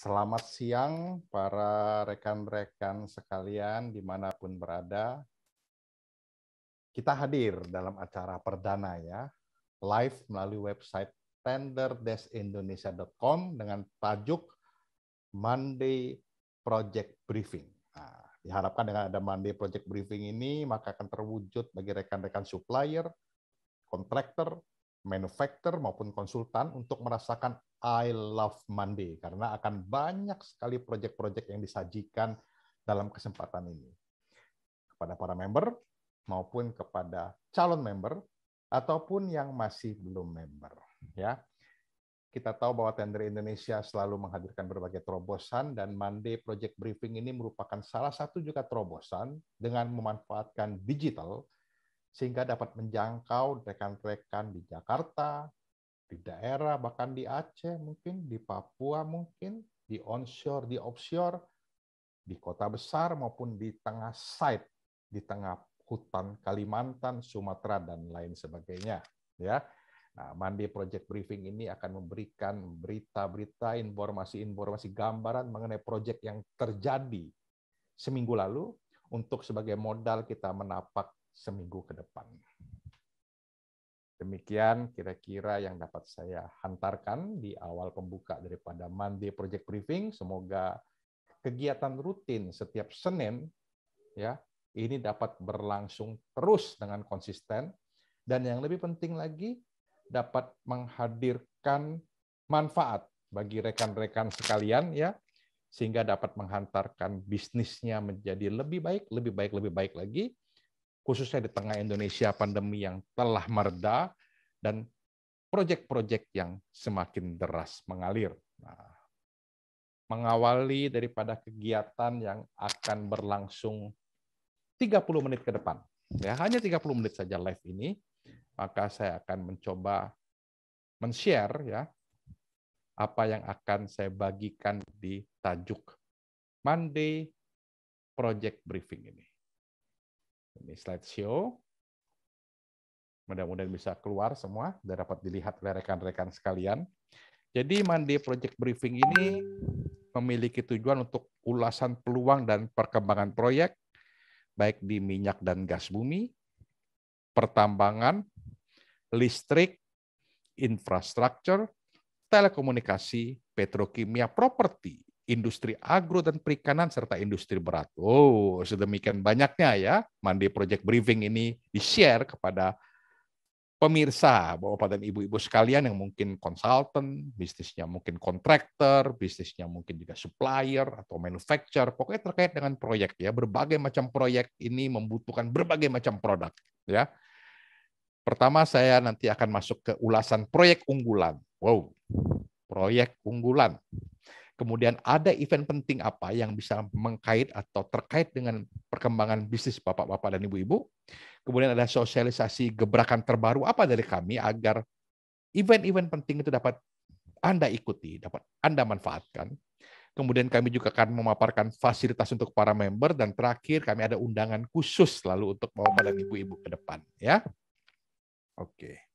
Selamat siang para rekan-rekan sekalian dimanapun berada. Kita hadir dalam acara perdana ya, live melalui website tender-indonesia.com dengan tajuk Monday Project Briefing. Nah, diharapkan dengan ada Monday Project Briefing ini, maka akan terwujud bagi rekan-rekan supplier, kontraktor, manufaktur maupun konsultan untuk merasakan I love Monday karena akan banyak sekali proyek-proyek yang disajikan dalam kesempatan ini kepada para member maupun kepada calon member ataupun yang masih belum member ya. Kita tahu bahwa Tender Indonesia selalu menghadirkan berbagai terobosan dan Monday Project Briefing ini merupakan salah satu juga terobosan dengan memanfaatkan digital sehingga dapat menjangkau rekan-rekan di Jakarta, di daerah, bahkan di Aceh mungkin, di Papua mungkin, di onshore, di offshore, di kota besar maupun di tengah site, di tengah hutan Kalimantan, Sumatera dan lain sebagainya, ya. Nah, Mandi Project Briefing ini akan memberikan berita-berita, informasi-informasi gambaran mengenai proyek yang terjadi seminggu lalu untuk sebagai modal kita menapak seminggu ke depan. Demikian kira-kira yang dapat saya hantarkan di awal pembuka daripada Mandi Project Briefing. Semoga kegiatan rutin setiap Senin ya ini dapat berlangsung terus dengan konsisten dan yang lebih penting lagi dapat menghadirkan manfaat bagi rekan-rekan sekalian ya sehingga dapat menghantarkan bisnisnya menjadi lebih baik, lebih baik, lebih baik lagi khususnya di tengah Indonesia pandemi yang telah mereda dan proyek-proyek yang semakin deras mengalir. Nah, mengawali daripada kegiatan yang akan berlangsung 30 menit ke depan. Ya, hanya 30 menit saja live ini, maka saya akan mencoba men-share ya apa yang akan saya bagikan di tajuk Monday Project Briefing ini. Ini slideshow. Mudah-mudahan bisa keluar semua dan dapat dilihat oleh rekan-rekan sekalian. Jadi Mandi Project Briefing ini memiliki tujuan untuk ulasan peluang dan perkembangan proyek baik di minyak dan gas bumi, pertambangan, listrik, infrastruktur, telekomunikasi, petrokimia, properti, industri agro dan perikanan, serta industri berat. Oh, sedemikian banyaknya ya, Mandi Project Briefing ini di-share kepada pemirsa, Bapak dan Ibu-ibu sekalian yang mungkin konsultan, bisnisnya mungkin kontraktor, bisnisnya mungkin juga supplier atau manufacturer, pokoknya terkait dengan proyek ya. Berbagai macam proyek ini membutuhkan berbagai macam produk ya. Pertama saya nanti akan masuk ke ulasan proyek unggulan. Wow. Proyek unggulan. Kemudian ada event penting apa yang bisa mengkait atau terkait dengan perkembangan bisnis Bapak-bapak dan Ibu-ibu? Kemudian ada sosialisasi gebrakan terbaru apa dari kami agar event-event penting itu dapat Anda ikuti, dapat Anda manfaatkan. Kemudian kami juga akan memaparkan fasilitas untuk para member dan terakhir kami ada undangan khusus lalu untuk bapak dan ibu-ibu ke depan ya. Oke. Okay.